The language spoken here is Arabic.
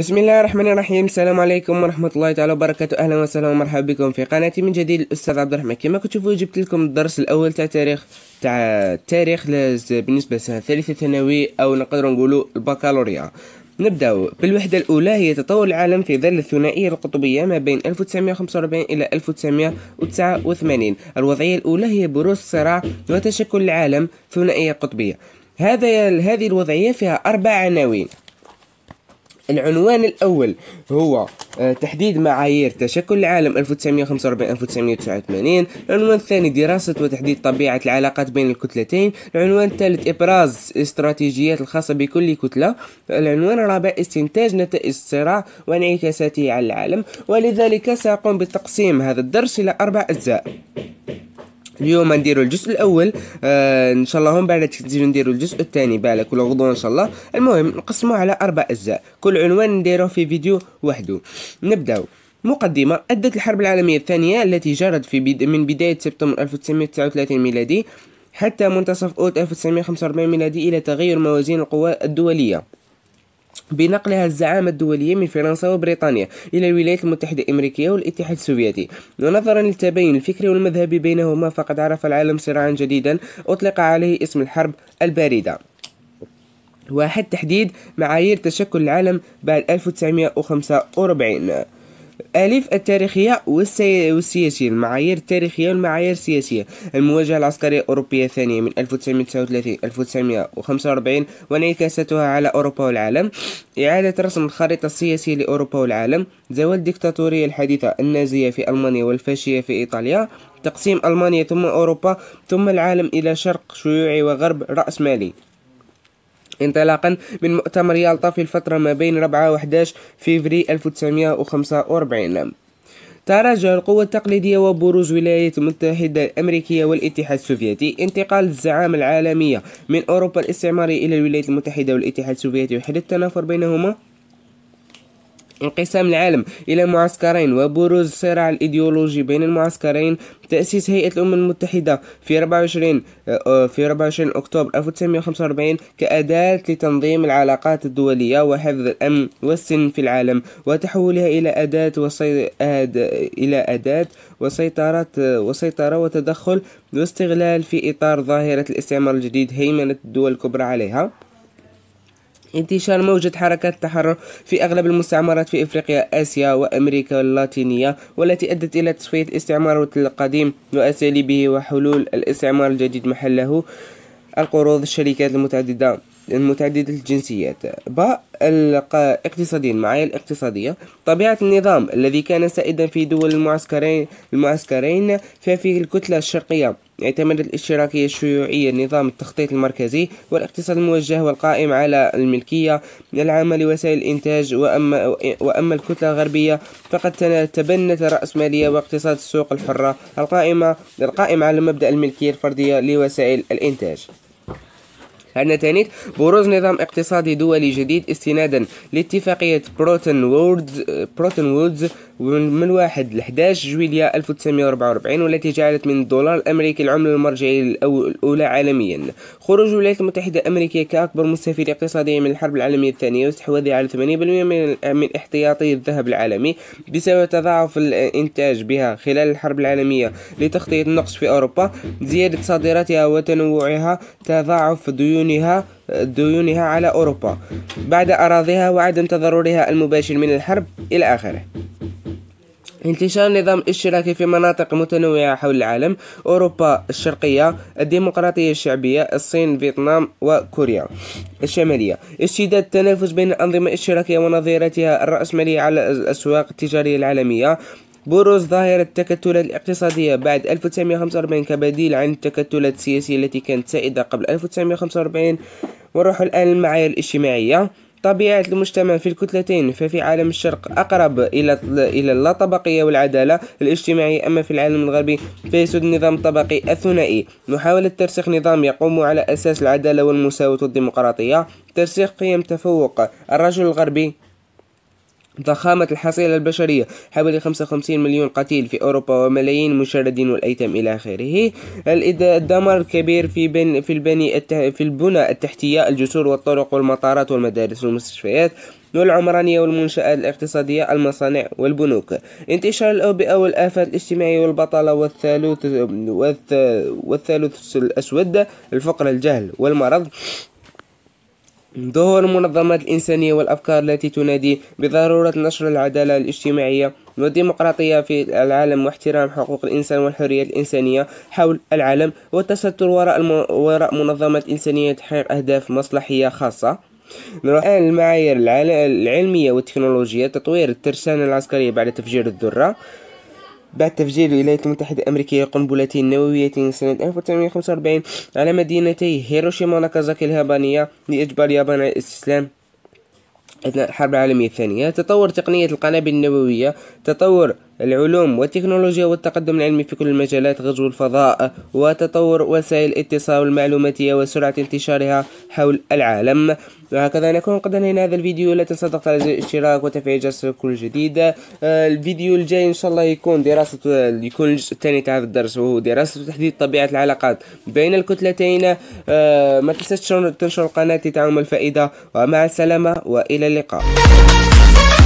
بسم الله الرحمن الرحيم السلام عليكم ورحمة الله تعالى وبركاته أهلا وسهلا ومرحبا بكم في قناتي من جديد الأستاذ عبد الرحمن كما كتشوفوا جبت لكم الدرس الأول تاع تاريخ تاع التاريخ بالنسبة لثالثة ثانوي أو نقدر نقولوا البكالوريا نبدأ بالوحدة الأولى هي تطور العالم في ظل الثنائية القطبية ما بين 1945 إلى 1989 الوضعية الأولى هي بروز الصراع وتشكل العالم ثنائية قطبية هذا هذه الوضعية فيها أربع عناوين العنوان الأول هو آه، تحديد معايير تشكل العالم 1945-1989 العنوان الثاني دراسة وتحديد طبيعة العلاقات بين الكتلتين العنوان الثالث إبراز استراتيجيات الخاصة بكل كتلة العنوان الرابع استنتاج نتائج الصراع وانعكاساته على العالم ولذلك سأقوم بتقسيم هذا الدرس إلى أربع أجزاء اليوم نديرو الجزء الاول آه ان شاء الله هم بعد تنزيلو نديرو الجزء الثاني بالك ولا غدوه ان شاء الله المهم نقسموه على اربع اجزاء كل عنوان نديروه في فيديو وحده نبداو مقدمة أدت الحرب العالمية الثانية التي جرت في بدا من بداية سبتمبر 1939 ميلادي حتى منتصف أوت 1945 ميلادي إلى تغير موازين القوى الدولية بنقلها الزعامة الدولية من فرنسا وبريطانيا إلى الولايات المتحدة الأمريكية والاتحاد السوفيتي ونظرا للتباين الفكري والمذهبي بينهما فقد عرف العالم صراعا جديدا أطلق عليه اسم الحرب الباردة واحد تحديد معايير تشكل العالم بعد 1945 ألف التاريخية والسياسية المعايير التاريخية والمعايير السياسية المواجهة العسكرية الأوروبية الثانية من 1939-1945 وانعكاساتها على أوروبا والعالم إعادة رسم الخريطة السياسية لأوروبا والعالم زوال الدكتاتورية الحديثة النازية في ألمانيا والفاشية في إيطاليا تقسيم ألمانيا ثم أوروبا ثم العالم إلى شرق شيوعي وغرب رأسمالي انطلاقا من مؤتمر يالطا في الفترة ما بين 4 و 11 فيفري 1945 تراجع القوة التقليدية وبروز الولايات المتحدة الأمريكية والاتحاد السوفيتي انتقال الزعامة العالمية من أوروبا الاستعمارية إلى الولايات المتحدة والاتحاد السوفيتي وحد التنافر بينهما انقسام العالم إلى معسكرين وبروز الصراع الإيديولوجي بين المعسكرين تأسيس هيئة الأمم المتحدة في 24 آه، آه، في 24 أكتوبر 1945 كأداة لتنظيم العلاقات الدولية وحفظ الأمن والسن في العالم وتحولها إلى أداة وسي... أد... إلى أداة وسيطرة وسيطرة وتدخل واستغلال في إطار ظاهرة الاستعمار الجديد هيمنة الدول الكبرى عليها انتشار موجة حركات التحرر في أغلب المستعمرات في إفريقيا آسيا وأمريكا اللاتينية والتي أدت إلى تصفية استعمار القديم وأساليبه وحلول الاستعمار الجديد محله القروض الشركات المتعددة المتعدده الجنسيات باء الاقتصادي المعايير الاقتصادية طبيعة النظام الذي كان سائدا في دول المعسكرين المعسكرين ففي الكتلة الشرقية اعتمدت الاشتراكية الشيوعية نظام التخطيط المركزي والاقتصاد الموجه والقائم على الملكية العامة لوسائل الإنتاج وأما, وأما الكتلة الغربية فقد تبنت رأسمالية واقتصاد السوق الحرة القائمة القائم على مبدأ الملكية الفردية لوسائل الإنتاج عندنا تانيت بروز نظام اقتصادي دولي جديد استنادا لاتفاقية بروتن وودز بروتن وودز من 1 ل 11 جويلية 1944 والتي جعلت من الدولار الأمريكي العملة المرجعية الأولى عالميا خروج الولايات المتحدة الأمريكية كأكبر مستفيد اقتصاديا من الحرب العالمية الثانية واستحواذها على 80% من احتياطي الذهب العالمي بسبب تضاعف الإنتاج بها خلال الحرب العالمية لتغطية النقص في أوروبا زيادة صادراتها وتنوعها تضاعف ديونها ديونها على أوروبا بعد أراضيها وعدم تضررها المباشر من الحرب إلى آخره انتشار نظام الاشتراكي في مناطق متنوعة حول العالم أوروبا الشرقية الديمقراطية الشعبية الصين فيتنام وكوريا الشمالية اشتداد التنافس بين الأنظمة الاشتراكية ونظيرتها الرأسمالية على الأسواق التجارية العالمية بروز ظاهرة التكتلات الاقتصادية بعد 1945 كبديل عن التكتلات السياسية التي كانت سائدة قبل 1945 ونروح الآن للمعايير الاجتماعية طبيعة المجتمع في الكتلتين ففي عالم الشرق أقرب إلى إلى اللاطبقية والعدالة الاجتماعية أما في العالم الغربي فيسود النظام الطبقي الثنائي محاولة ترسيخ نظام يقوم على أساس العدالة والمساواة والديمقراطية ترسيخ قيم تفوق الرجل الغربي ضخامة الحصيلة البشرية حوالي 55 مليون قتيل في أوروبا وملايين المشردين والأيتام إلى آخره الدمار الكبير في بن في البني التح في البنى التحتية الجسور والطرق والمطارات والمدارس والمستشفيات والعمرانية والمنشآت الاقتصادية المصانع والبنوك انتشار الأوبئة والآفات الاجتماعية والبطالة والثالوث والثالوث الأسود الفقر الجهل والمرض ظهور المنظمات الإنسانية والأفكار التي تنادي بضرورة نشر العدالة الاجتماعية والديمقراطية في العالم واحترام حقوق الإنسان والحريات الإنسانية حول العالم والتستر وراء, الم... وراء منظمات إنسانية تحقيق أهداف مصلحية خاصة نروح الآن المعايير العلمية والتكنولوجية تطوير الترسانة العسكرية بعد تفجير الذرة بعد تفجير الولايات المتحدة الأمريكية قنبلتين نوويتين سنة 1945 على مدينتي هيروشيما وناكازاكي اليابانية لإجبار اليابان على الاستسلام أثناء الحرب العالمية الثانية تطور تقنية القنابل النووية تطور العلوم والتكنولوجيا والتقدم العلمي في كل المجالات غزو الفضاء وتطور وسائل الاتصال المعلوماتية وسرعة انتشارها حول العالم وهكذا نكون قد انهينا هذا الفيديو لا تنسى الضغط على زر الاشتراك وتفعيل جرس كل جديد آه، الفيديو الجاي ان شاء الله يكون دراسة آه، يكون الجزء الثاني تاع هذا الدرس وهو دراسة وتحديد طبيعة العلاقات بين الكتلتين آه، ما تنساش تنشر القناة لتعم الفائدة ومع السلامة والى اللقاء